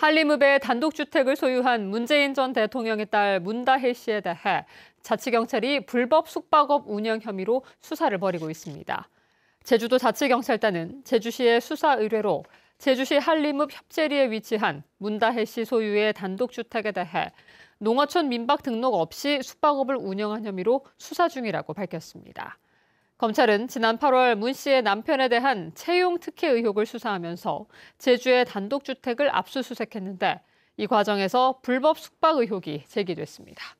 한림읍의 단독주택을 소유한 문재인 전 대통령의 딸 문다혜 씨에 대해 자치경찰이 불법 숙박업 운영 혐의로 수사를 벌이고 있습니다. 제주도 자치경찰단은 제주시의 수사 의뢰로 제주시 한림읍 협재리에 위치한 문다혜 씨 소유의 단독주택에 대해 농어촌 민박 등록 없이 숙박업을 운영한 혐의로 수사 중이라고 밝혔습니다. 검찰은 지난 8월 문 씨의 남편에 대한 채용 특혜 의혹을 수사하면서 제주의 단독주택을 압수수색했는데 이 과정에서 불법 숙박 의혹이 제기됐습니다.